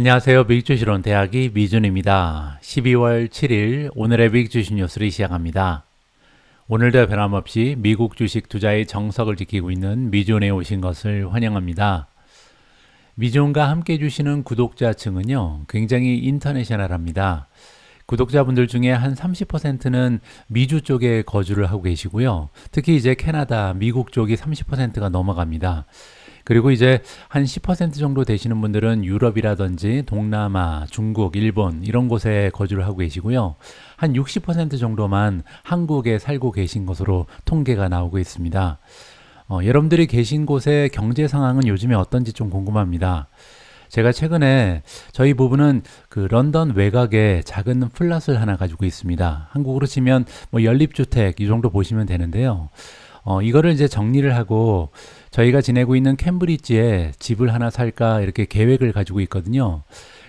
안녕하세요. 빅주시론 대학이 미준입니다. 12월 7일 오늘의 빅주시 뉴스를 시작합니다. 오늘도 변함없이 미국 주식 투자의 정석을 지키고 있는 미준에 오신 것을 환영합니다. 미준과 함께 주시는 구독자층은요, 굉장히 인터내셔널합니다. 구독자분들 중에 한 30%는 미주 쪽에 거주를 하고 계시고요. 특히 이제 캐나다, 미국 쪽이 30%가 넘어갑니다. 그리고 이제 한 10% 정도 되시는 분들은 유럽이라든지 동남아, 중국, 일본 이런 곳에 거주를 하고 계시고요. 한 60% 정도만 한국에 살고 계신 것으로 통계가 나오고 있습니다. 어, 여러분들이 계신 곳의 경제 상황은 요즘에 어떤지 좀 궁금합니다. 제가 최근에 저희 부부는 그 런던 외곽에 작은 플랫을 하나 가지고 있습니다. 한국으로 치면 뭐 연립주택 이 정도 보시면 되는데요. 어, 이거를 이제 정리를 하고 저희가 지내고 있는 캠브리지에 집을 하나 살까 이렇게 계획을 가지고 있거든요.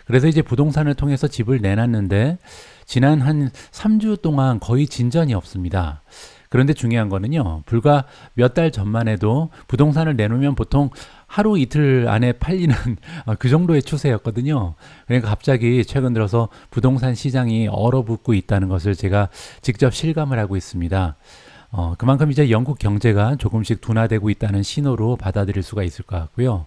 그래서 이제 부동산을 통해서 집을 내놨는데 지난 한 3주 동안 거의 진전이 없습니다. 그런데 중요한 거는요, 불과 몇 달 전만 해도 부동산을 내놓으면 보통 하루 이틀 안에 팔리는 어, 그 정도의 추세였거든요. 그러니까 갑자기 최근 들어서 부동산 시장이 얼어붙고 있다는 것을 제가 직접 실감을 하고 있습니다. 어, 그만큼 이제 영국 경제가 조금씩 둔화되고 있다는 신호로 받아들일 수가 있을 것 같고요.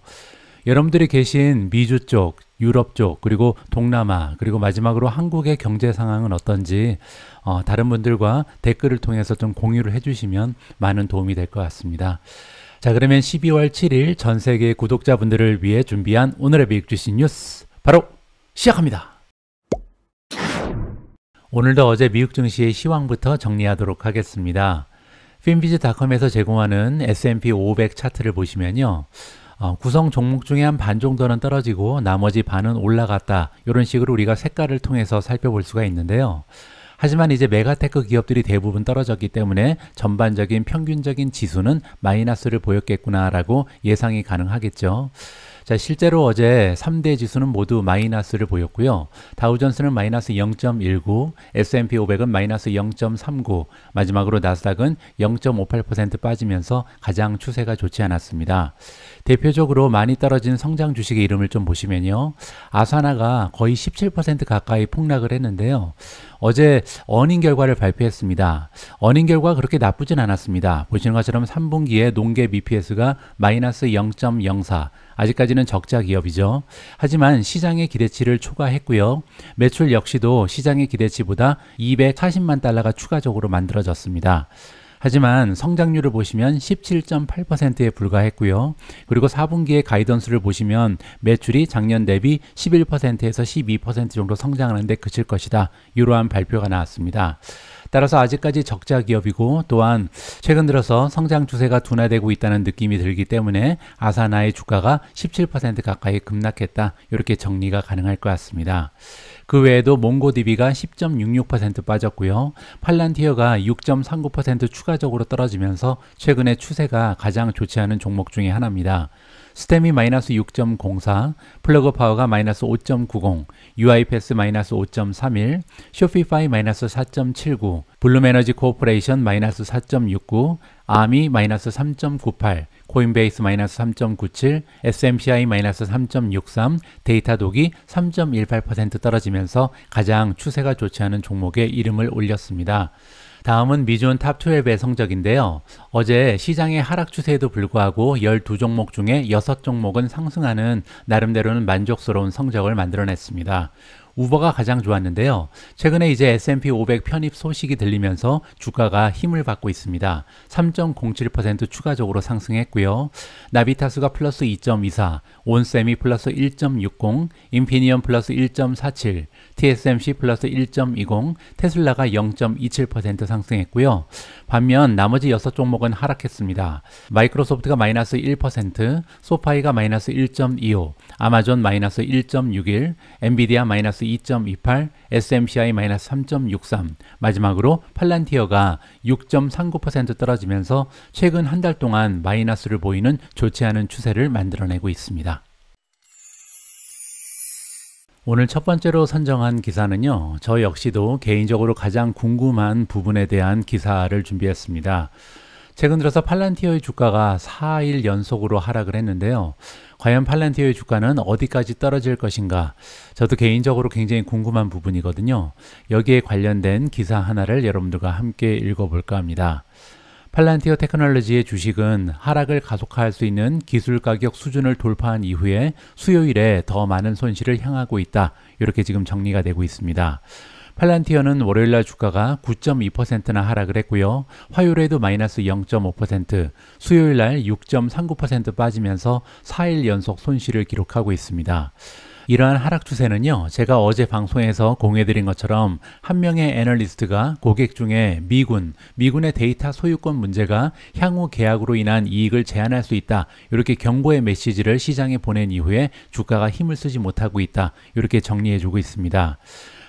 여러분들이 계신 미주 쪽, 유럽 쪽, 그리고 동남아, 그리고 마지막으로 한국의 경제 상황은 어떤지 어, 다른 분들과 댓글을 통해서 좀 공유를 해주시면 많은 도움이 될 것 같습니다. 자, 그러면 12월 7일 전 세계 구독자분들을 위해 준비한 오늘의 비익 주신 뉴스 바로 시작합니다. 오늘도 어제 미국 증시의 시황부터 정리하도록 하겠습니다. 핀비즈닷컴에서 제공하는 S&P 500 차트를 보시면요. 어, 구성 종목 중에 한 반 정도는 떨어지고 나머지 반은 올라갔다. 이런 식으로 우리가 색깔을 통해서 살펴볼 수가 있는데요. 하지만 이제 메가테크 기업들이 대부분 떨어졌기 때문에 전반적인 평균적인 지수는 마이너스를 보였겠구나라고 예상이 가능하겠죠. 자, 실제로 어제 3대 지수는 모두 마이너스를 보였고요. 다우존스는 마이너스 0.19, S&P 500은 마이너스 0.39, 마지막으로 나스닥은 0.58% 빠지면서 가장 추세가 좋지 않았습니다. 대표적으로 많이 떨어진 성장 주식의 이름을 좀 보시면요. 아사나가 거의 17% 가까이 폭락을 했는데요. 어제 어닝 결과를 발표했습니다. 어닝 결과 그렇게 나쁘진 않았습니다. 보시는 것처럼 3분기에 농계 b p s 가 마이너스 0.04 아직까지는 적자 기업이죠. 하지만 시장의 기대치를 초과했고요. 매출 역시도 시장의 기대치보다 240만 달러가 추가적으로 만들어졌습니다. 하지만 성장률을 보시면 17.8%에 불과했고요. 그리고 4분기의 가이던스를 보시면 매출이 작년 대비 11%에서 12% 정도 성장하는데 그칠 것이다. 이러한 발표가 나왔습니다. 따라서 아직까지 적자 기업이고 또한 최근 들어서 성장 추세가 둔화되고 있다는 느낌이 들기 때문에 아사나의 주가가 17% 가까이 급락했다. 이렇게 정리가 가능할 것 같습니다. 그 외에도 몽고디비가10.66% 빠졌고요. 팔란티어가 6.39% 추가적으로 떨어지면서 최근의 추세가 가장 좋지 않은 종목 중에 하나입니다. 스템이 마이너스 6.04, 플러그 파워가 마이너스 5.90, UIPS 마이너스 5.31, 쇼피파이 마이너스 4.79, 블룸에너지 코퍼레이션 마이너스 4.69, 아미 마이너스 3.98, 코인베이스 마이너스 3.97, SMCI 마이너스 3.63, 데이터 독이 3.18% 떨어지면서 가장 추세가 좋지 않은 종목의 이름을 올렸습니다. 다음은 미존 탑12의 성적인데요. 어제 시장의 하락 추세에도 불구하고 12종목 중에 6종목은 상승하는 나름대로는 만족스러운 성적을 만들어냈습니다. 우버가 가장 좋았는데요. 최근에 이제 S&P 500 편입 소식이 들리면서 주가가 힘을 받고 있습니다. 3.07% 추가적으로 상승했고요. 나비타수가 플러스 2.24, 온세미 플러스 1.60, 인피니언 플러스 1.47, TSMC 플러스 1.20, 테슬라가 0.27% 상승했고요. 반면 나머지 6종목은 하락했습니다. 마이크로소프트가 마이너스 1%, 소파이가 마이너스 1.25, 아마존 마이너스 1.61, 엔비디아 마이너스 2.28, SMCI 마이너스 3.63, 마지막으로 팔란티어가 6.39% 떨어지면서 최근 한 달 동안 마이너스를 보이는 좋지 않은 추세를 만들어내고 있습니다. 오늘 첫 번째로 선정한 기사는요, 저 역시도 개인적으로 가장 궁금한 부분에 대한 기사를 준비했습니다. 최근 들어서 팔란티어의 주가가 4일 연속으로 하락을 했는데요. 과연 팔란티어의 주가는 어디까지 떨어질 것인가? 저도 개인적으로 굉장히 궁금한 부분이거든요. 여기에 관련된 기사 하나를 여러분들과 함께 읽어볼까 합니다. 팔란티어 테크놀로지의 주식은 하락을 가속화할 수 있는 기술 가격 수준을 돌파한 이후에 수요일에 더 많은 손실을 향하고 있다. 이렇게 지금 정리가 되고 있습니다. 팔란티어는 월요일날 주가가 9.2%나 하락을 했고요. 화요일에도 마이너스 0.5%, 수요일날 6.39% 빠지면서 4일 연속 손실을 기록하고 있습니다. 이러한 하락 추세는요, 제가 어제 방송에서 공유해드린 것처럼 한 명의 애널리스트가 고객 중에 미군, 미군의 데이터 소유권 문제가 향후 계약으로 인한 이익을 제한할 수 있다. 이렇게 경고의 메시지를 시장에 보낸 이후에 주가가 힘을 쓰지 못하고 있다. 이렇게 정리해주고 있습니다.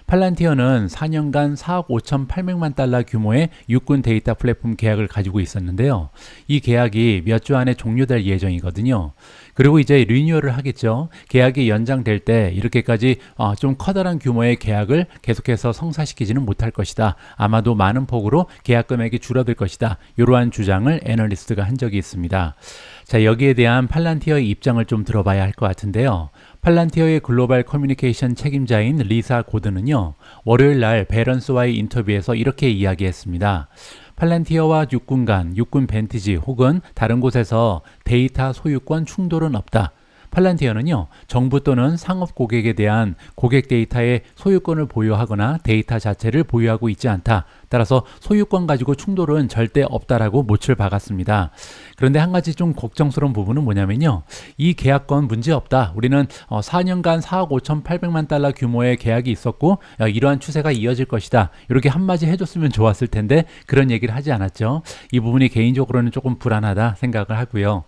팔란티어는 4년간 4억 5,800만 달러 규모의 육군 데이터 플랫폼 계약을 가지고 있었는데요. 이 계약이 몇 주 안에 종료될 예정이거든요. 그리고 이제 리뉴얼을 하겠죠. 계약이 연장될 때 이렇게까지 어, 좀 커다란 규모의 계약을 계속해서 성사시키지는 못할 것이다. 아마도 많은 폭으로 계약 금액이 줄어들 것이다. 이러한 주장을 애널리스트가 한 적이 있습니다. 자, 여기에 대한 팔란티어의 입장을 좀 들어봐야 할 것 같은데요. 팔란티어의 글로벌 커뮤니케이션 책임자인 리사 고드는요, 월요일 날 베런스와의 인터뷰에서 이렇게 이야기했습니다. 팔란티어와 육군 간, 육군 벤티지 혹은 다른 곳에서 데이터 소유권 충돌은 없다. 팔란티어는요, 정부 또는 상업 고객에 대한 고객 데이터의 소유권을 보유하거나 데이터 자체를 보유하고 있지 않다. 따라서 소유권 가지고 충돌은 절대 없다라고 못을 박았습니다. 그런데 한 가지 좀 걱정스러운 부분은 뭐냐면요. 이 계약건 문제없다. 우리는 4년간 4억 5,800만 달러 규모의 계약이 있었고 어, 이러한 추세가 이어질 것이다. 이렇게 한마디 해줬으면 좋았을 텐데 그런 얘기를 하지 않았죠. 이 부분이 개인적으로는 조금 불안하다 생각을 하고요.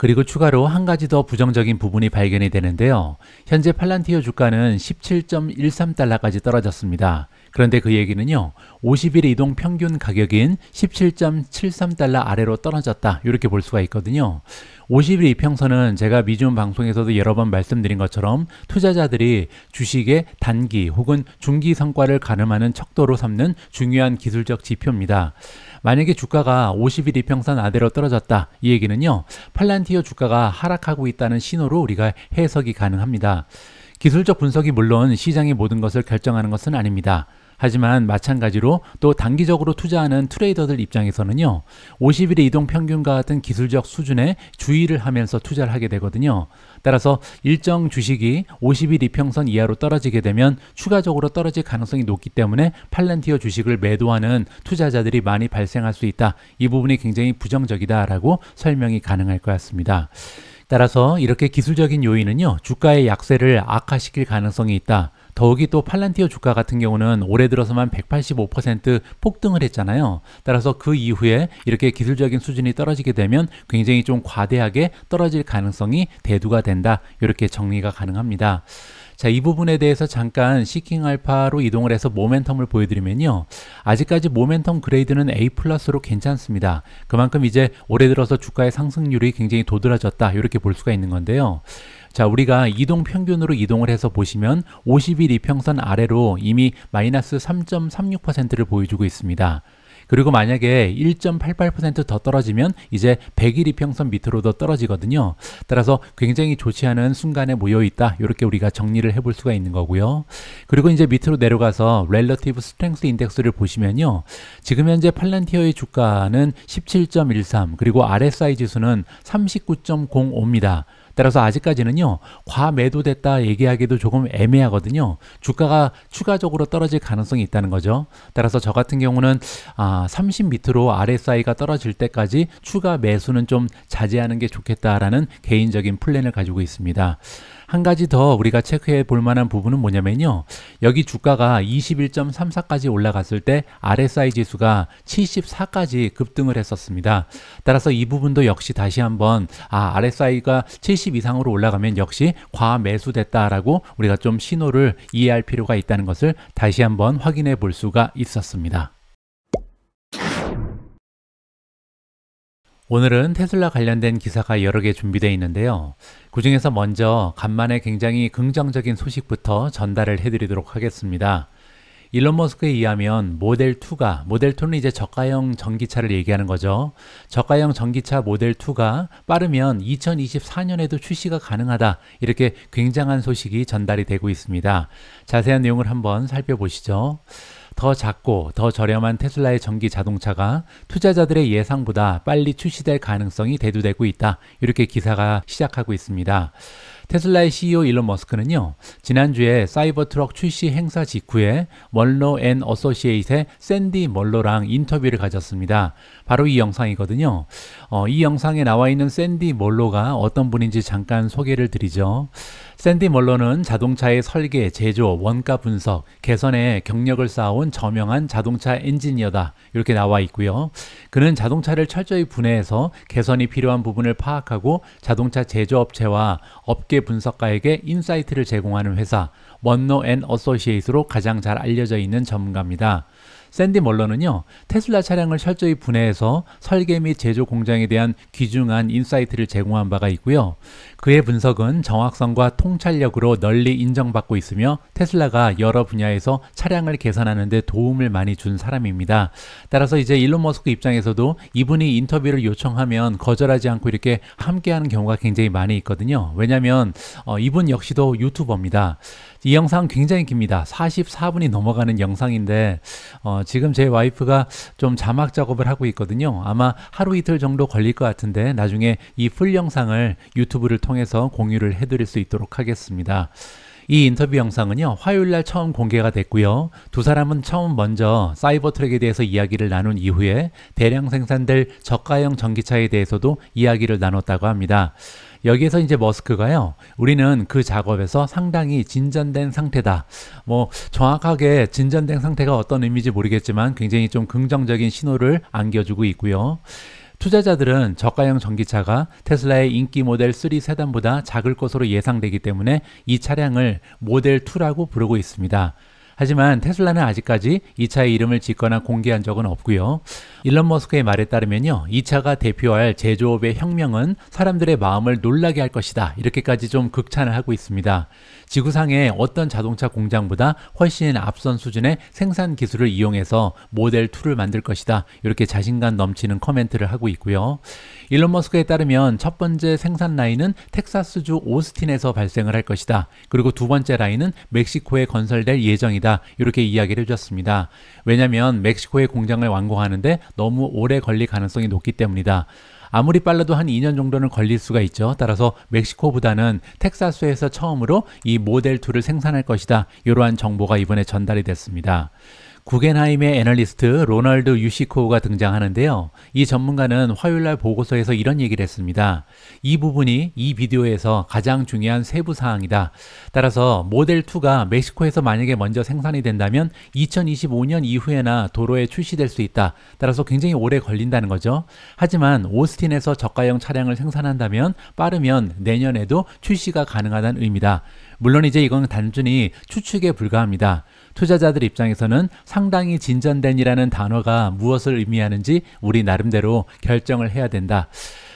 그리고 추가로 한 가지 더 부정적인 부분이 발견이 되는데요. 현재 팔란티어 주가는 17.13달러까지 떨어졌습니다. 그런데 그 얘기는요. 50일 이동 평균 가격인 17.73달러 아래로 떨어졌다. 이렇게 볼 수가 있거든요. 50일 이평선은 제가 미주온 방송에서도 여러 번 말씀드린 것처럼 투자자들이 주식의 단기 혹은 중기 성과를 가늠하는 척도로 삼는 중요한 기술적 지표입니다. 만약에 주가가 50일 이평선 아래로 떨어졌다. 이 얘기는요. 팔란티어 주가가 하락하고 있다는 신호로 우리가 해석이 가능합니다. 기술적 분석이 물론 시장의 모든 것을 결정하는 것은 아닙니다. 하지만 마찬가지로 또 단기적으로 투자하는 트레이더들 입장에서는요, 50일의 이동 평균과 같은 기술적 수준에 주의를 하면서 투자를 하게 되거든요. 따라서 일정 주식이 50일 이평선 이하로 떨어지게 되면 추가적으로 떨어질 가능성이 높기 때문에 팔렌티어 주식을 매도하는 투자자들이 많이 발생할 수 있다. 이 부분이 굉장히 부정적이다라고 설명이 가능할 것 같습니다. 따라서 이렇게 기술적인 요인은요, 주가의 약세를 악화시킬 가능성이 있다. 더욱이 또 팔란티어 주가 같은 경우는 올해 들어서만 185% 폭등을 했잖아요. 따라서 그 이후에 이렇게 기술적인 수준이 떨어지게 되면 굉장히 좀 과대하게 떨어질 가능성이 대두가 된다. 이렇게 정리가 가능합니다. 자, 이 부분에 대해서 잠깐 시킹 알파로 이동을 해서 모멘텀을 보여드리면요. 아직까지 모멘텀 그레이드는 A 플러스로 괜찮습니다. 그만큼 이제 올해 들어서 주가의 상승률이 굉장히 도드라졌다. 이렇게 볼 수가 있는 건데요. 자, 우리가 이동 평균으로 이동을 해서 보시면 50일 이평선 아래로 이미 마이너스 3.36%를 보여주고 있습니다. 그리고 만약에 1.88%더 떨어지면 이제 100일 이평선 밑으로 더 떨어지거든요. 따라서 굉장히 좋지 않은 순간에 모여 있다. 이렇게 우리가 정리를 해볼 수가 있는 거고요. 그리고 이제 밑으로 내려가서 렐러티브 스트렝스 인덱스를 보시면요. 지금 현재 팔란티어의 주가는 17.13 그리고 RSI 지수는 39.05입니다. 따라서 아직까지는요, 과매도됐다 얘기하기도 조금 애매하거든요. 주가가 추가적으로 떨어질 가능성이 있다는 거죠. 따라서 저 같은 경우는 아, 30 밑으로 RSI가 떨어질 때까지 추가 매수는 좀 자제하는 게 좋겠다라는 개인적인 플랜을 가지고 있습니다. 한 가지 더 우리가 체크해 볼 만한 부분은 뭐냐면요. 여기 주가가 21.34까지 올라갔을 때 RSI 지수가 74까지 급등을 했었습니다. 따라서 이 부분도 역시 다시 한번 아, RSI가 70 이상으로 올라가면 역시 과매수됐다라고 우리가 좀 신호를 이해할 필요가 있다는 것을 다시 한번 확인해 볼 수가 있었습니다. 오늘은 테슬라 관련된 기사가 여러 개 준비되어 있는데요. 그 중에서 먼저 간만에 굉장히 긍정적인 소식부터 전달을 해드리도록 하겠습니다. 일론 머스크에 의하면 모델2가, 모델2는 이제 저가형 전기차를 얘기하는 거죠. 저가형 전기차 모델2가 빠르면 2024년에도 출시가 가능하다. 이렇게 굉장한 소식이 전달이 되고 있습니다. 자세한 내용을 한번 살펴보시죠. 더 작고 더 저렴한 테슬라의 전기 자동차가 투자자들의 예상보다 빨리 출시될 가능성이 대두되고 있다. 이렇게 기사가 시작하고 있습니다. 테슬라의 CEO 일론 머스크는요, 지난주에 사이버 트럭 출시 행사 직후에 멀로 앤 어소시에이트의 샌디 멀로랑 인터뷰를 가졌습니다. 바로 이 영상이거든요. 어, 이 영상에 나와 있는 샌디 멀로가 어떤 분인지 잠깐 소개를 드리죠. 샌디 멀로는 자동차의 설계, 제조, 원가 분석, 개선에 경력을 쌓아온 저명한 자동차 엔지니어다. 이렇게 나와 있고요. 그는 자동차를 철저히 분해해서 개선이 필요한 부분을 파악하고 자동차 제조업체와 업계 분석가에게 인사이트를 제공하는 회사 원노 앤어소시에이스로 가장 잘 알려져 있는 전문가입니다. 샌디 멀러는요 테슬라 차량을 철저히 분해해서 설계 및 제조 공장에 대한 귀중한 인사이트를 제공한 바가 있고요. 그의 분석은 정확성과 통찰력으로 널리 인정받고 있으며 테슬라가 여러 분야에서 차량을 계산하는데 도움을 많이 준 사람입니다. 따라서 이제 일론 머스크 입장에서도 이분이 인터뷰를 요청하면 거절하지 않고 이렇게 함께하는 경우가 굉장히 많이 있거든요. 왜냐하면 어, 이분 역시도 유튜버입니다. 이 영상 굉장히 깁니다. 44분이 넘어가는 영상인데 어, 지금 제 와이프가 좀 자막 작업을 하고 있거든요. 아마 하루 이틀 정도 걸릴 것 같은데 나중에 이 풀 영상을 유튜브를 통해서 공유를 해드릴 수 있도록 하겠습니다. 이 인터뷰 영상은요, 화요일 날 처음 공개가 됐고요. 두 사람은 처음 먼저 사이버 트랙에 대해서 이야기를 나눈 이후에 대량 생산될 저가형 전기차에 대해서도 이야기를 나눴다고 합니다. 여기에서 이제 머스크가요. 우리는 그 작업에서 상당히 진전된 상태다. 뭐 정확하게 진전된 상태가 어떤 의미인지 모르겠지만 굉장히 좀 긍정적인 신호를 안겨주고 있고요. 투자자들은 저가형 전기차가 테슬라의 인기 모델 3 세단보다 작을 것으로 예상되기 때문에 이 차량을 모델 2라고 부르고 있습니다. 하지만 테슬라는 아직까지 이 차의 이름을 짓거나 공개한 적은 없고요. 일론 머스크의 말에 따르면요. 2차가 대표할 제조업의 혁명은 사람들의 마음을 놀라게 할 것이다. 이렇게까지 좀 극찬을 하고 있습니다. 지구상의 어떤 자동차 공장보다 훨씬 앞선 수준의 생산 기술을 이용해서 모델 2를 만들 것이다. 이렇게 자신감 넘치는 커멘트를 하고 있고요. 일론 머스크에 따르면 첫 번째 생산 라인은 텍사스주 오스틴에서 발생을 할 것이다. 그리고 두 번째 라인은 멕시코에 건설될 예정이다. 이렇게 이야기를 해줬습니다. 왜냐하면 멕시코의 공장을 완공하는데 너무 오래 걸릴 가능성이 높기 때문이다. 아무리 빨라도 한 2년 정도는 걸릴 수가 있죠. 따라서 멕시코보다는 텍사스에서 처음으로 이 모델 2를 생산할 것이다. 이러한 정보가 이번에 전달이 됐습니다. 구겐하임의 애널리스트 로널드 유시코가 등장하는데요. 이 전문가는 화요일 날 보고서에서 이런 얘기를 했습니다. 이 부분이 이 비디오에서 가장 중요한 세부 사항이다. 따라서 모델 2가 멕시코에서 만약에 먼저 생산이 된다면 2025년 이후에나 도로에 출시될 수 있다. 따라서 굉장히 오래 걸린다는 거죠. 하지만 오스틴에서 저가형 차량을 생산한다면 빠르면 내년에도 출시가 가능하다는 의미다. 물론 이제 이건 단순히 추측에 불과합니다. 투자자들 입장에서는 상당히 진전된이라는 단어가 무엇을 의미하는지 우리 나름대로 결정을 해야 된다.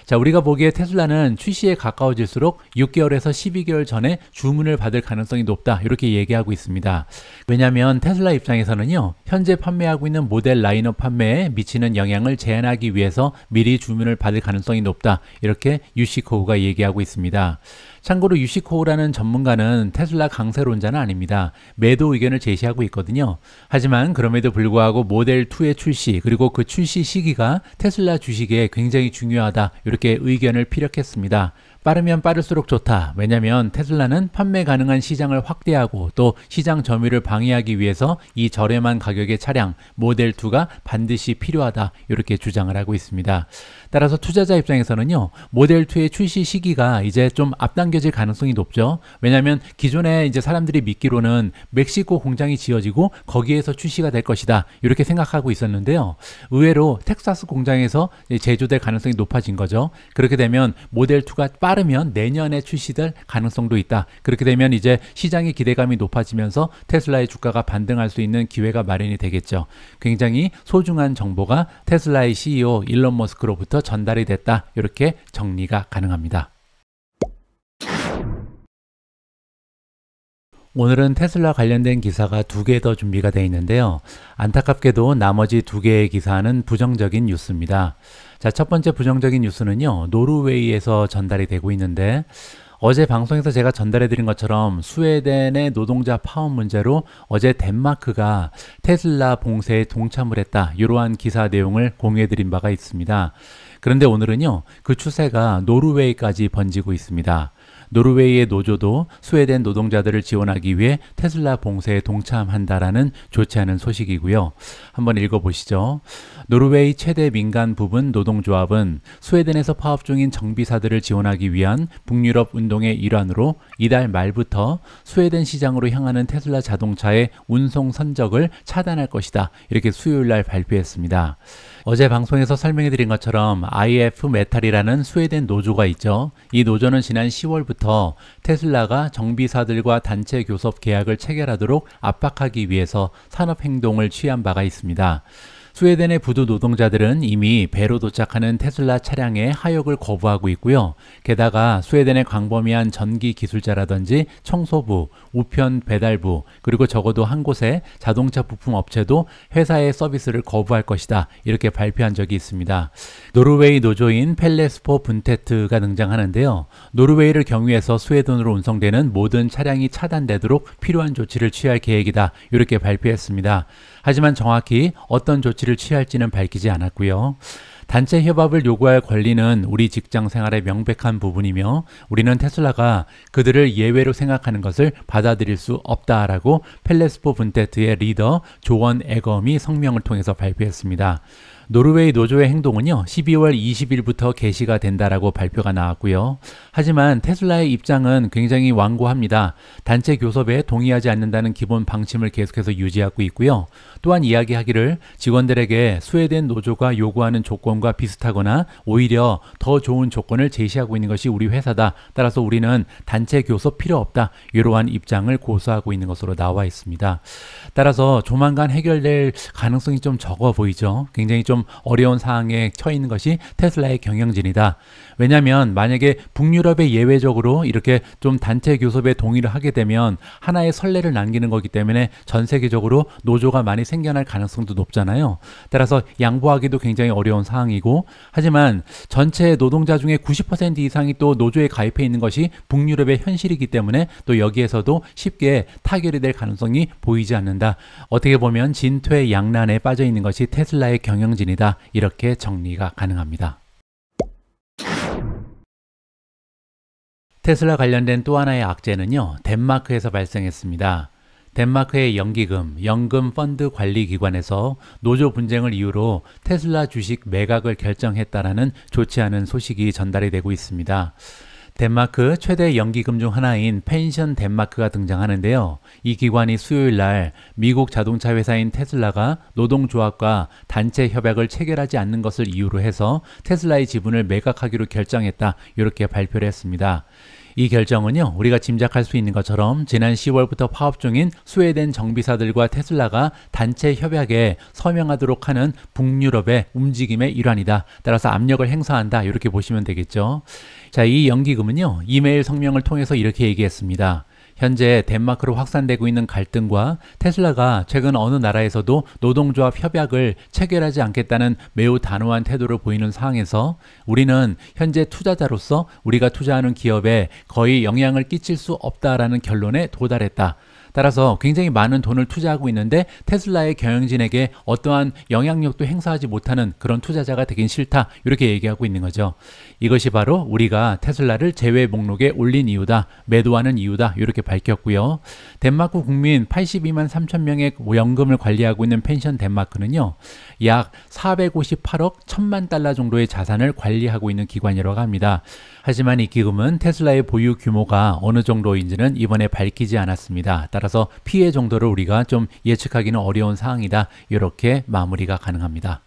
자, 우리가 보기에 테슬라는 출시에 가까워질수록 6개월에서 12개월 전에 주문을 받을 가능성이 높다. 이렇게 얘기하고 있습니다. 왜냐면 하 테슬라 입장에서는요, 현재 판매하고 있는 모델 라인업 판매에 미치는 영향을 제한하기 위해서 미리 주문을 받을 가능성이 높다. 이렇게 유시코우가 얘기하고 있습니다. 참고로 유시코우라는 전문가는 테슬라 강세론자는 아닙니다. 매도 의견을 제시하고 있거든요. 하지만 그럼에도 불구하고 모델 2의 출시 그리고 그 출시 시기가 테슬라 주식에 굉장히 중요하다 이렇게 의견을 피력했습니다. 빠르면 빠를수록 좋다. 왜냐면 테슬라는 판매 가능한 시장을 확대하고 또 시장 점유를 방해하기 위해서 이 저렴한 가격의 차량 모델 2가 반드시 필요하다. 이렇게 주장을 하고 있습니다. 따라서 투자자 입장에서는요, 모델 2의 출시 시기가 이제 좀 앞당겨질 가능성이 높죠. 왜냐하면 기존에 이제 사람들이 믿기로는 멕시코 공장이 지어지고 거기에서 출시가 될 것이다 이렇게 생각하고 있었는데요. 의외로 텍사스 공장에서 제조될 가능성이 높아진 거죠. 그렇게 되면 모델 2가 빠르면 내년에 출시될 가능성도 있다. 그렇게 되면 이제 시장의 기대감이 높아지면서 테슬라의 주가가 반등할 수 있는 기회가 마련이 되겠죠. 굉장히 소중한 정보가 테슬라의 CEO 일론 머스크로부터 전달이 됐다. 이렇게 정리가 가능합니다. 오늘은 테슬라 관련된 기사가 두 개 더 준비가 되어 있는데요. 안타깝게도 나머지 두 개의 기사는 부정적인 뉴스입니다. 자, 첫 번째 부정적인 뉴스는요. 노르웨이에서 전달이 되고 있는데 어제 방송에서 제가 전달해 드린 것처럼 스웨덴의 노동자 파업 문제로 어제 덴마크가 테슬라 봉쇄에 동참을 했다. 이러한 기사 내용을 공유해 드린 바가 있습니다. 그런데 오늘은요, 그 추세가 노르웨이까지 번지고 있습니다. 노르웨이의 노조도 스웨덴 노동자들을 지원하기 위해 테슬라 봉쇄에 동참한다라는 좋지 않은 소식이고요. 한번 읽어보시죠. 노르웨이 최대 민간 부분 노동조합은 스웨덴에서 파업 중인 정비사들을 지원하기 위한 북유럽 운동의 일환으로 이달 말부터 스웨덴 시장으로 향하는 테슬라 자동차의 운송 선적을 차단할 것이다. 이렇게 수요일 날 발표했습니다. 어제 방송에서 설명해 드린 것처럼 IF 메탈이라는 스웨덴 노조가 있죠. 이 노조는 지난 10월부터 테슬라가 정비사들과 단체 교섭 계약을 체결하도록 압박하기 위해서 산업 행동을 취한 바가 있습니다. 스웨덴의 부두 노동자들은 이미 배로 도착하는 테슬라 차량의 하역을 거부하고 있고요. 게다가 스웨덴의 광범위한 전기 기술자라든지 청소부, 우편 배달부, 그리고 적어도 한곳의 자동차 부품 업체도 회사의 서비스를 거부할 것이다. 이렇게 발표한 적이 있습니다. 노르웨이 노조인 펠레스포 분테트가 등장하는데요. 노르웨이를 경유해서 스웨덴으로 운송되는 모든 차량이 차단되도록 필요한 조치를 취할 계획이다. 이렇게 발표했습니다. 하지만 정확히 어떤 조치를 취할지는 밝히지 않았고요. 단체 협업을 요구할 권리는 우리 직장 생활의 명백한 부분이며 우리는 테슬라가 그들을 예외로 생각하는 것을 받아들일 수 없다라고 펠레스포 분테트의 리더 조원 에검이 성명을 통해서 발표했습니다. 노르웨이 노조의 행동은요, 12월 20일부터 개시가 된다라고 발표가 나왔고요. 하지만 테슬라의 입장은 굉장히 완고합니다. 단체 교섭에 동의하지 않는다는 기본 방침을 계속해서 유지하고 있고요. 또한 이야기하기를 직원들에게 스웨덴 노조가 요구하는 조건과 비슷하거나 오히려 더 좋은 조건을 제시하고 있는 것이 우리 회사다. 따라서 우리는 단체 교섭 필요 없다. 이러한 입장을 고수하고 있는 것으로 나와 있습니다. 따라서 조만간 해결될 가능성이 좀 적어 보이죠. 굉장히 좀 어려운 상황에 처해 있는 것이 테슬라의 경영진이다. 왜냐하면 만약에 북유럽의 예외적으로 이렇게 좀 단체 교섭에 동의를 하게 되면 하나의 선례를 남기는 거기 때문에 전 세계적으로 노조가 많이 생겨날 가능성도 높잖아요. 따라서 양보하기도 굉장히 어려운 상황이고 하지만 전체 노동자 중에 90% 이상이 또 노조에 가입해 있는 것이 북유럽의 현실이기 때문에 또 여기에서도 쉽게 타결이 될 가능성이 보이지 않는다. 어떻게 보면 진퇴 양난에 빠져 있는 것이 테슬라의 경영진이다. 이렇게 정리가 가능합니다. 테슬라 관련된 또 하나의 악재는요, 덴마크에서 발생했습니다. 덴마크의 연기금, 연금 펀드 관리 기관에서 노조 분쟁을 이유로 테슬라 주식 매각을 결정했다라는 좋지 않은 소식이 전달이 되고 있습니다. 덴마크 최대 연기금 중 하나인 펜션 덴마크가 등장하는데요. 이 기관이 수요일 날 미국 자동차 회사인 테슬라가 노동조합과 단체 협약을 체결하지 않는 것을 이유로 해서 테슬라의 지분을 매각하기로 결정했다. 이렇게 발표를 했습니다. 이 결정은요, 우리가 짐작할 수 있는 것처럼 지난 10월부터 파업 중인 스웨덴 정비사들과 테슬라가 단체 협약에 서명하도록 하는 북유럽의 움직임의 일환이다. 따라서 압력을 행사한다. 이렇게 보시면 되겠죠. 자, 이 연기금은요, 이메일 성명을 통해서 이렇게 얘기했습니다. 현재 덴마크로 확산되고 있는 갈등과 테슬라가 최근 어느 나라에서도 노동조합 협약을 체결하지 않겠다는 매우 단호한 태도를 보이는 상황에서 우리는 현재 투자자로서 우리가 투자하는 기업에 거의 영향을 끼칠 수 없다라는 결론에 도달했다. 따라서 굉장히 많은 돈을 투자하고 있는데 테슬라의 경영진에게 어떠한 영향력도 행사하지 못하는 그런 투자자가 되긴 싫다 이렇게 얘기하고 있는 거죠. 이것이 바로 우리가 테슬라를 제외 목록에 올린 이유다, 매도하는 이유다 이렇게 밝혔고요. 덴마크 국민 82만 3천 명의 연금을 관리하고 있는 펜션 덴마크는요. 약 458억 1천만 달러 정도의 자산을 관리하고 있는 기관이라고 합니다. 하지만 이 기금은 테슬라의 보유 규모가 어느 정도인지는 이번에 밝히지 않았습니다. 따라서 피해 정도를 우리가 좀 예측하기는 어려운 상황이다. 이렇게 마무리가 가능합니다.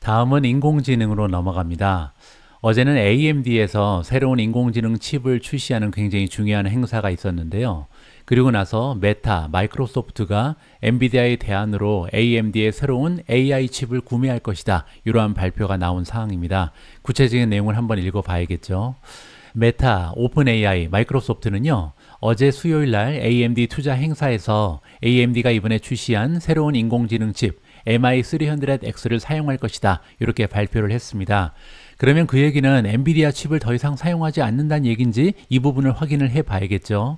다음은 인공지능으로 넘어갑니다. 어제는 AMD에서 새로운 인공지능 칩을 출시하는 굉장히 중요한 행사가 있었는데요. 그리고 나서 메타, 마이크로소프트가 엔비디아의 대안으로 AMD의 새로운 AI 칩을 구매할 것이다. 이러한 발표가 나온 사항입니다. 구체적인 내용을 한번 읽어봐야겠죠. 메타, 오픈 AI, 마이크로소프트는요. 어제 수요일 날 AMD 투자 행사에서 AMD가 이번에 출시한 새로운 인공지능 칩 MI300X를 사용할 것이다. 이렇게 발표를 했습니다. 그러면 그 얘기는 엔비디아 칩을 더 이상 사용하지 않는다는 얘기인지 이 부분을 확인을 해 봐야겠죠.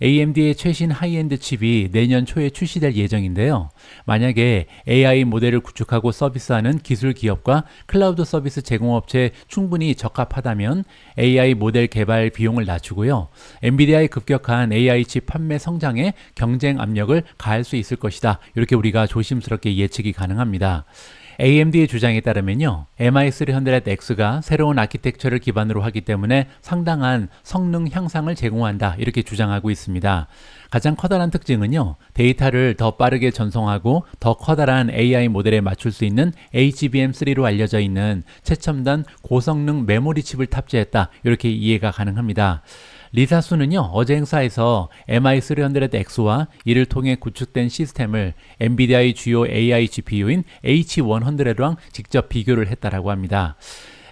AMD의 최신 하이엔드 칩이 내년 초에 출시될 예정인데요. 만약에 AI 모델을 구축하고 서비스하는 기술 기업과 클라우드 서비스 제공업체에 충분히 적합하다면 AI 모델 개발 비용을 낮추고요. 엔비디아의 급격한 AI 칩 판매 성장에 경쟁 압력을 가할 수 있을 것이다. 이렇게 우리가 조심스럽게 예측이 가능합니다. AMD의 주장에 따르면요. MI300X가 새로운 아키텍처를 기반으로 하기 때문에 상당한 성능 향상을 제공한다 이렇게 주장하고 있습니다. 가장 커다란 특징은요. 데이터를 더 빠르게 전송하고 더 커다란 AI 모델에 맞출 수 있는 HBM3로 알려져 있는 최첨단 고성능 메모리 칩을 탑재했다 이렇게 이해가 가능합니다. 리사수는요, 어제 행사에서 MI300X와 이를 통해 구축된 시스템을 엔비디아의 주요 AI GPU인 H100랑 직접 비교를 했다라고 합니다.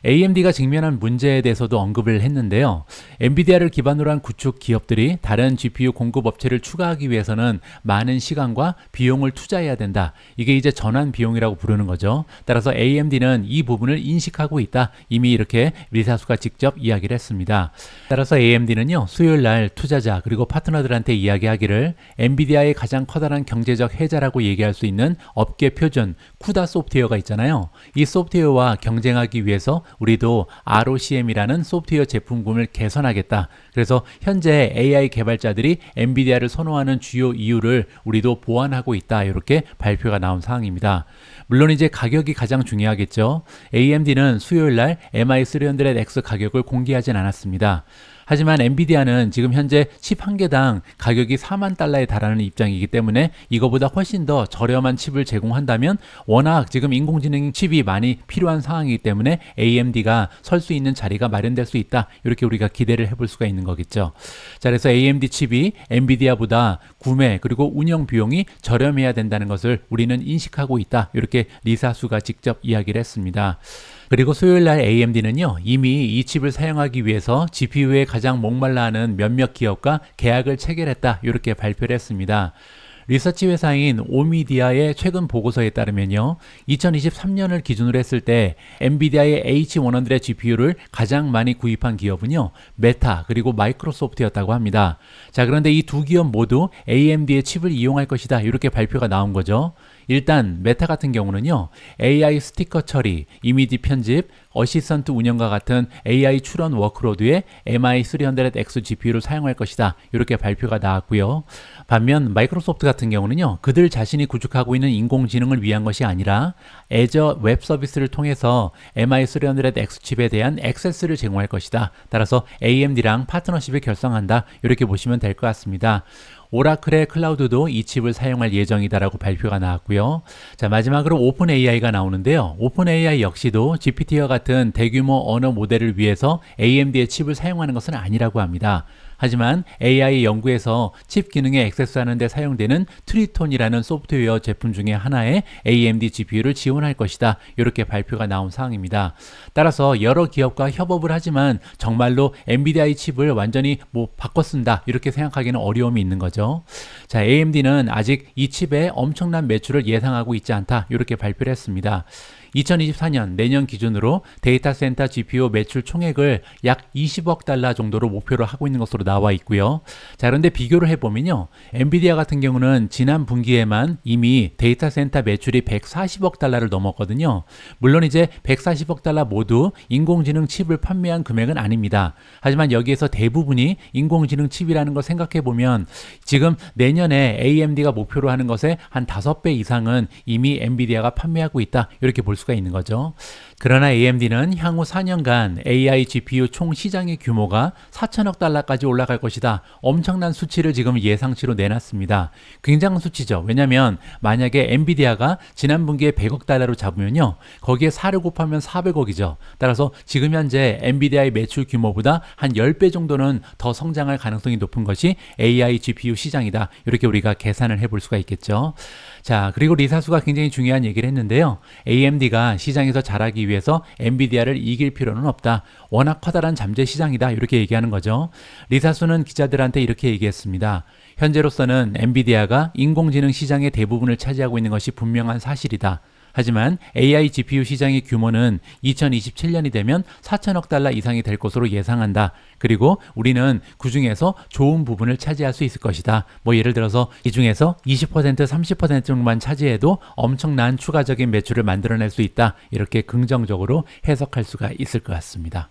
AMD가 직면한 문제에 대해서도 언급을 했는데요. 엔비디아를 기반으로 한 구축 기업들이 다른 GPU 공급 업체를 추가하기 위해서는 많은 시간과 비용을 투자해야 된다. 이게 이제 전환 비용이라고 부르는 거죠. 따라서 AMD는 이 부분을 인식하고 있다. 이미 이렇게 리사수가 직접 이야기를 했습니다. 따라서 AMD는요. 수요일 날 투자자 그리고 파트너들한테 이야기하기를 엔비디아의 가장 커다란 경제적 해자라고 얘기할 수 있는 업계 표준 쿠다 소프트웨어가 있잖아요. 이 소프트웨어와 경쟁하기 위해서 우리도 ROCM이라는 소프트웨어 제품군을 개선하겠다. 그래서 현재 AI 개발자들이 엔비디아를 선호하는 주요 이유를 우리도 보완하고 있다. 이렇게 발표가 나온 상황입니다. 물론 이제 가격이 가장 중요하겠죠. AMD는 수요일 날 MI300X 가격을 공개하진 않았습니다. 하지만 엔비디아는 지금 현재 칩1개당 가격이 4만 달러에 달하는 입장이기 때문에 이거보다 훨씬 더 저렴한 칩을 제공한다면 워낙 지금 인공지능 칩이 많이 필요한 상황이기 때문에 AMD가 설 수 있는 자리가 마련될 수 있다. 이렇게 우리가 기대를 해볼 수가 있는 거겠죠. 자, 그래서 AMD 칩이 엔비디아보다 구매 그리고 운영 비용이 저렴해야 된다는 것을 우리는 인식하고 있다. 이렇게 리사수가 직접 이야기를 했습니다. 그리고 수요일 날 AMD는요, 이미 이 칩을 사용하기 위해서 GPU에 가장 목말라 하는 몇몇 기업과 계약을 체결했다. 이렇게 발표를 했습니다. 리서치 회사인 오미디아의 최근 보고서에 따르면요. 2023년을 기준으로 했을 때 엔비디아의 H100의 GPU를 가장 많이 구입한 기업은요. 메타 그리고 마이크로소프트였다고 합니다. 자, 그런데 이 두 기업 모두 AMD의 칩을 이용할 것이다. 이렇게 발표가 나온 거죠. 일단 메타 같은 경우는요. AI 스티커 처리, 이미지 편집, 어시스턴트 운영과 같은 AI 출원 워크로드에 MI300X GPU를 사용할 것이다. 이렇게 발표가 나왔고요. 반면 마이크로소프트 같은 경우는요. 그들 자신이 구축하고 있는 인공지능을 위한 것이 아니라 애저 웹 서비스를 통해서 MI300X 칩에 대한 액세스를 제공할 것이다. 따라서 AMD랑 파트너십을 결성한다. 이렇게 보시면 될 것 같습니다. 오라클의 클라우드도 이 칩을 사용할 예정이다라고 발표가 나왔고요. 자 마지막으로 오픈 AI가 나오는데요. 오픈 AI 역시도 GPT와 같은 대규모 언어 모델을 위해서 AMD의 칩을 사용하는 것은 아니라고 합니다. 하지만 AI 연구에서 칩 기능에 액세스하는 데 사용되는 트리톤이라는 소프트웨어 제품 중에 하나에 AMD GPU를 지원할 것이다. 이렇게 발표가 나온 상황입니다. 따라서 여러 기업과 협업을 하지만 정말로 NVIDIA 칩을 완전히 뭐 바꿔 쓴다. 이렇게 생각하기는 어려움이 있는 거죠. 자, AMD는 아직 이 칩에 엄청난 매출을 예상하고 있지 않다. 이렇게 발표를 했습니다. 2024년 내년 기준으로 데이터 센터 g p u 매출 총액을 약 20억 달러 정도로 목표로 하고 있는 것으로 나와 있고요. 자, 그런데 비교를 해보면요. 엔비디아 같은 경우는 지난 분기에만 이미 데이터 센터 매출이 140억 달러를 넘었거든요. 물론 이제 140억 달러 모두 인공지능 칩을 판매한 금액은 아닙니다. 하지만 여기에서 대부분이 인공지능 칩이라는 걸 생각해 보면 지금 내년에 AMD가 목표로 하는 것에한 5배 이상은 이미 엔비디아가 판매하고 있다. 이렇게 볼 수가 수가 있는 거죠. 그러나 AMD는 향후 4년간 AI GPU 총 시장의 규모가 4천억 달러까지 올라갈 것이다. 엄청난 수치를 지금 예상치로 내놨습니다. 굉장한 수치죠. 왜냐면 하 만약에 엔비디아가 지난 분기에 100억 달러로 잡으면요. 거기에 4를 곱하면 400억이죠. 따라서 지금 현재 엔비디아의 매출 규모보다 한 10배 정도는 더 성장할 가능성이 높은 것이 AI GPU 시장이다. 이렇게 우리가 계산을 해볼 수가 있겠죠. 자, 그리고 리사수가 굉장히 중요한 얘기를 했는데요. AMD가 시장에서 잘하기 위해서 엔비디아를 이길 필요는 없다. 워낙 커다란 잠재 시장이다. 이렇게 얘기하는 거죠. 리사수는 기자들한테 이렇게 얘기했습니다. 현재로서는 엔비디아가 인공지능 시장의 대부분을 차지하고 있는 것이 분명한 사실이다. 하지만 AI GPU 시장의 규모는 2027년이 되면 4천억 달러 이상이 될 것으로 예상한다. 그리고 우리는 그 중에서 좋은 부분을 차지할 수 있을 것이다. 뭐 예를 들어서 이 중에서 20% 30%만 차지해도 엄청난 추가적인 매출을 만들어낼 수 있다. 이렇게 긍정적으로 해석할 수가 있을 것 같습니다.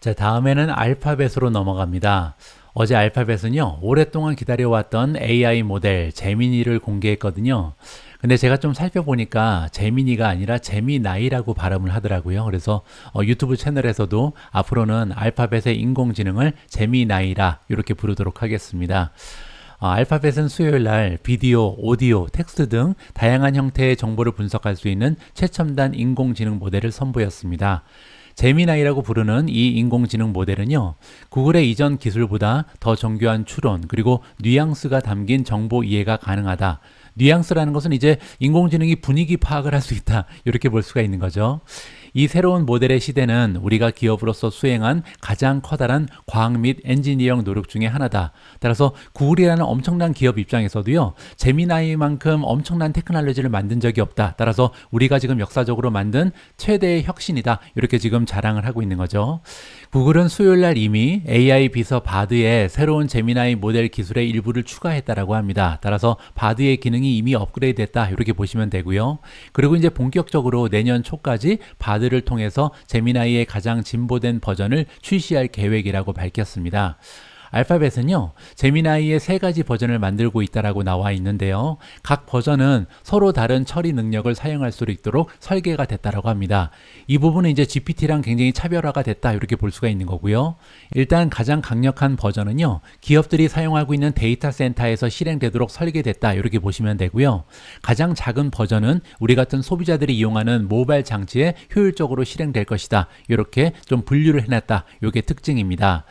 자, 다음에는 알파벳으로 넘어갑니다. 어제 알파벳은요, 오랫동안 기다려왔던 AI 모델 제미니를 공개했거든요. 근데 제가 좀 살펴보니까 제미니가 아니라 제미나이라고 발음을 하더라고요. 그래서 어, 유튜브 채널에서도 앞으로는 알파벳의 인공지능을 제미나이라 이렇게 부르도록 하겠습니다. 어, 알파벳은 수요일 날 비디오, 오디오, 텍스트 등 다양한 형태의 정보를 분석할 수 있는 최첨단 인공지능 모델을 선보였습니다. 제미나이라고 부르는 이 인공지능 모델은요, 구글의 이전 기술보다 더 정교한 추론, 그리고 뉘앙스가 담긴 정보 이해가 가능하다. 뉘앙스라는 것은 이제 인공지능이 분위기 파악을 할 수 있다. 이렇게 볼 수가 있는 거죠. 이 새로운 모델의 시대는 우리가 기업으로서 수행한 가장 커다란 과학 및 엔지니어링 노력 중의 하나다. 따라서 구글이라는 엄청난 기업 입장에서도요. 제미나이만큼 엄청난 테크놀로지를 만든 적이 없다. 따라서 우리가 지금 역사적으로 만든 최대의 혁신이다. 이렇게 지금 자랑을 하고 있는 거죠. 구글은 수요일 날 이미 AI 비서 바드에 새로운 제미나이 모델 기술의 일부를 추가했다라고 합니다. 따라서 바드의 기능이 이미 업그레이드 됐다. 이렇게 보시면 되고요. 그리고 이제 본격적으로 내년 초까지 바드를 통해서 제미나이의 가장 진보된 버전을 출시할 계획이라고 밝혔습니다. 알파벳은요, 제미나이의 세 가지 버전을 만들고 있다라고 나와 있는데요. 각 버전은 서로 다른 처리 능력을 사용할 수 있도록 설계가 됐다고 합니다. 이 부분은 이제 GPT랑 굉장히 차별화가 됐다 이렇게 볼 수가 있는 거고요. 일단 가장 강력한 버전은요, 기업들이 사용하고 있는 데이터 센터에서 실행되도록 설계됐다 이렇게 보시면 되고요. 가장 작은 버전은 우리 같은 소비자들이 이용하는 모바일 장치에 효율적으로 실행될 것이다. 이렇게 좀 분류를 해놨다. 이게 특징입니다.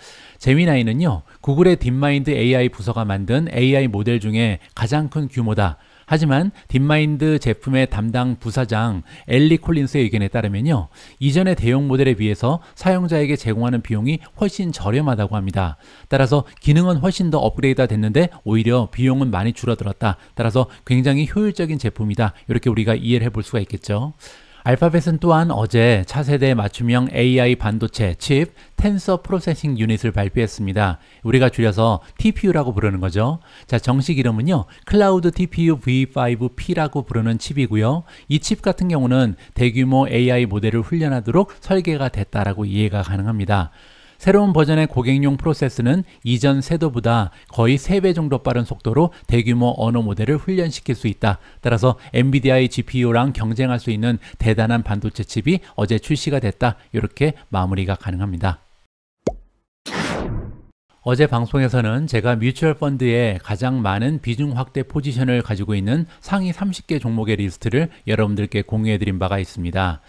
제미나이는요, 구글의 딥마인드 AI 부서가 만든 AI 모델 중에 가장 큰 규모다. 하지만 딥마인드 제품의 담당 부사장 엘리 콜린스의 의견에 따르면요. 이전의 대형 모델에 비해서 사용자에게 제공하는 비용이 훨씬 저렴하다고 합니다. 따라서 기능은 훨씬 더 업그레이드가 됐는데 오히려 비용은 많이 줄어들었다. 따라서 굉장히 효율적인 제품이다. 이렇게 우리가 이해를 해볼 수가 있겠죠. 알파벳은 또한 어제 차세대 맞춤형 AI 반도체 칩 텐서 프로세싱 유닛을 발표했습니다. 우리가 줄여서 TPU라고 부르는 거죠. 자, 정식 이름은요. 클라우드 TPU V5P라고 부르는 칩이고요. 이 칩 같은 경우는 대규모 AI 모델을 훈련하도록 설계가 됐다라고 이해가 가능합니다. 새로운 버전의 고객용 프로세스는 이전 세도보다 거의 3배 정도 빠른 속도로 대규모 언어 모델을 훈련시킬 수 있다. 따라서 엔비디아의 GPU랑 경쟁할 수 있는 대단한 반도체 칩이 어제 출시가 됐다. 이렇게 마무리가 가능합니다. 어제 방송에서는 제가 뮤추얼 펀드에 가장 많은 비중 확대 포지션을 가지고 있는 상위 30개 종목의 리스트를 여러분들께 공유해 드린 바가 있습니다.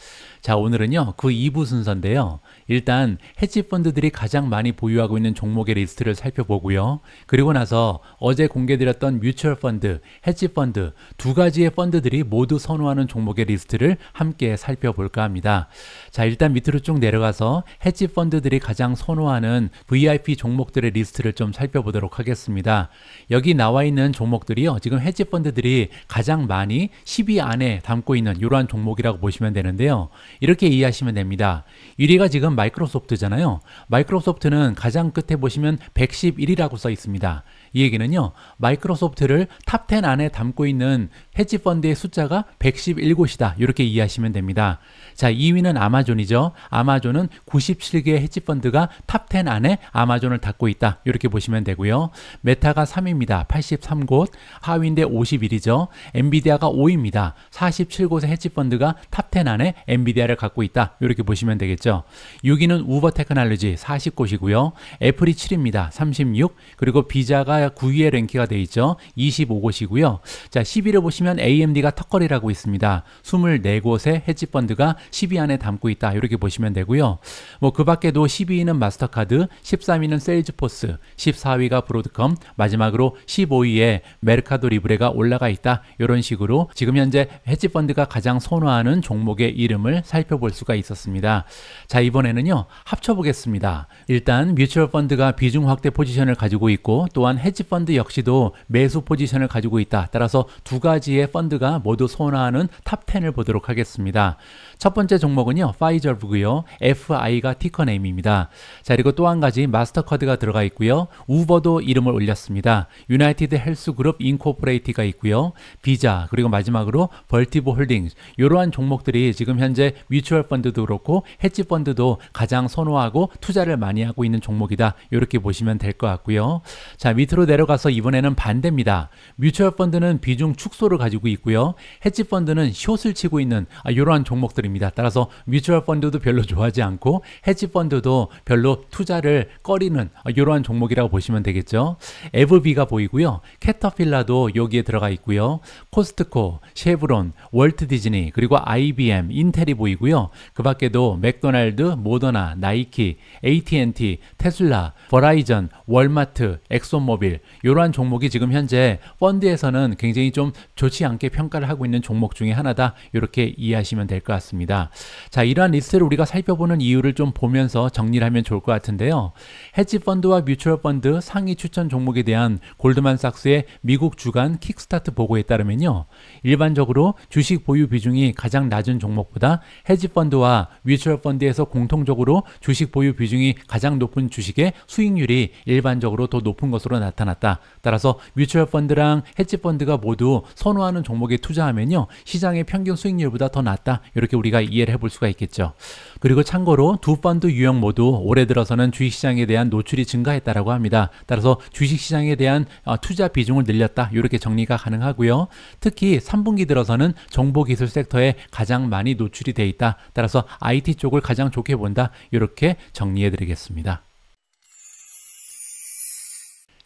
자, 오늘은요, 그 2부 순서인데요. 일단 헤지펀드들이 가장 많이 보유하고 있는 종목의 리스트를 살펴보고요. 그리고 나서 어제 공개드렸던 뮤추얼 펀드, 헤지펀드 두 가지의 펀드들이 모두 선호하는 종목의 리스트를 함께 살펴볼까 합니다. 자, 일단 밑으로 쭉 내려가서 헤지펀드들이 가장 선호하는 VIP 종목들의 리스트를 좀 살펴보도록 하겠습니다. 여기 나와 있는 종목들이요. 지금 헤지펀드들이 가장 많이 10위 안에 담고 있는 이러한 종목이라고 보시면 되는데요. 이렇게 이해하시면 됩니다. 1위가 지금 마이크로소프트잖아요. 마이크로소프트는 가장 끝에 보시면 111이라고 써 있습니다. 이 얘기는요. 마이크로소프트를 탑10 안에 담고 있는 헤지펀드의 숫자가 111곳이다. 이렇게 이해하시면 됩니다. 자, 2위는 아마존이죠. 아마존은 97개의 헤지펀드가 탑10 안에 아마존을 닫고 있다. 이렇게 보시면 되고요. 메타가 3위입니다. 83곳. 하위인데 51이죠. 엔비디아가 5위입니다. 47곳의 헤지펀드가 탑10 안에 엔비디아를 갖고 있다. 이렇게 보시면 되겠죠. 6위는 우버 테크놀로지 40곳이고요. 애플이 7입니다. 36. 그리고 비자가 차 9위에 랭키가 돼 있죠. 25곳이고요. 자, 10위를 보시면 AMD가 턱걸이라고 있습니다. 24곳의 헤지펀드가 10위 안에 담고 있다. 이렇게 보시면 되고요. 뭐 그 밖에도 12위는 마스터카드, 13위는 세일즈포스, 14위가 브로드컴, 마지막으로 15위에 메르카도 리브레가 올라가 있다. 이런 식으로 지금 현재 헤지펀드가 가장 선호하는 종목의 이름을 살펴볼 수가 있었습니다. 자, 이번에는요. 합쳐보겠습니다. 일단 뮤추얼 펀드가 비중 확대 포지션을 가지고 있고 또한 헤지 펀드가 헤지펀드 역시도 매수 포지션을 가지고 있다. 따라서 두 가지의 펀드가 모두 선호하는 탑10을 보도록 하겠습니다. 첫 번째 종목은요, 파이저브고요. FI가 티커 네임입니다. 자, 그리고 또 한 가지 마스터카드가 들어가 있고요. 우버도 이름을 올렸습니다. 유나이티드 헬스 그룹 인코퍼레이티가 있고요. 비자, 그리고 마지막으로 벌티브 홀딩스. 이러한 종목들이 지금 현재 뮤추얼 펀드도 그렇고 헤지 펀드도 가장 선호하고 투자를 많이 하고 있는 종목이다. 이렇게 보시면 될 것 같고요. 자, 밑으로 내려가서 이번에는 반대입니다. 뮤추얼 펀드는 비중 축소를 가지고 있고요. 헤지 펀드는 숏을 치고 있는 아, 이러한 종목들입니다. 됩니다. 따라서 뮤추얼 펀드도 별로 좋아하지 않고 헤지 펀드도 별로 투자를 꺼리는 이러한 종목이라고 보시면 되겠죠. 에브비가 보이고요. 캐터필라도 여기에 들어가 있고요. 코스트코, 쉐브론, 월트 디즈니, 그리고 IBM, 인텔이 보이고요. 그 밖에도 맥도날드, 모더나, 나이키, AT&T, 테슬라, 버라이전, 월마트, 엑소모빌 이러한 종목이 지금 현재 펀드에서는 굉장히 좀 좋지 않게 평가를 하고 있는 종목 중에 하나다. 이렇게 이해하시면 될 것 같습니다. 있습니다. 자, 이러한 리스트를 우리가 살펴보는 이유를 좀 보면서 정리를 하면 좋을 것 같은데요. 헤지펀드와 뮤추얼 펀드 상위 추천 종목에 대한 골드만삭스의 미국 주간 킥스타트 보고에 따르면요. 일반적으로 주식 보유 비중이 가장 낮은 종목보다 헤지펀드와 뮤추얼 펀드에서 공통적으로 주식 보유 비중이 가장 높은 주식의 수익률이 일반적으로 더 높은 것으로 나타났다. 따라서 뮤추얼 펀드랑 헤지펀드가 모두 선호하는 종목에 투자하면요. 시장의 평균 수익률보다 더 낮다. 이렇게 우리가 이해를 해볼 수가 있겠죠. 그리고 참고로 두 펀드 유형 모두 올해 들어서는 주식시장에 대한 노출이 증가했다라고 합니다. 따라서 주식시장에 대한 어, 투자 비중을 늘렸다 이렇게 정리가 가능하고요. 특히 3분기 들어서는 정보기술 섹터에 가장 많이 노출이 돼 있다. 따라서 IT 쪽을 가장 좋게 본다 이렇게 정리해드리겠습니다.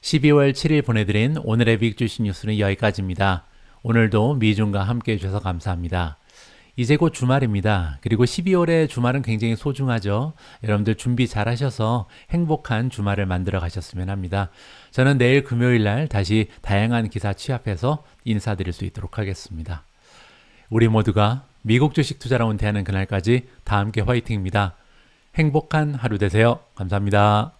12월 7일 보내드린 오늘의 빅주식 뉴스는 여기까지입니다. 오늘도 미중과 함께해 주셔서 감사합니다. 이제 곧 주말입니다. 그리고 12월의 주말은 굉장히 소중하죠. 여러분들 준비 잘 하셔서 행복한 주말을 만들어 가셨으면 합니다. 저는 내일 금요일 날 다시 다양한 기사 취합해서 인사드릴 수 있도록 하겠습니다. 우리 모두가 미국 주식 투자로 은퇴하는 그날까지 다 함께 화이팅입니다. 행복한 하루 되세요. 감사합니다.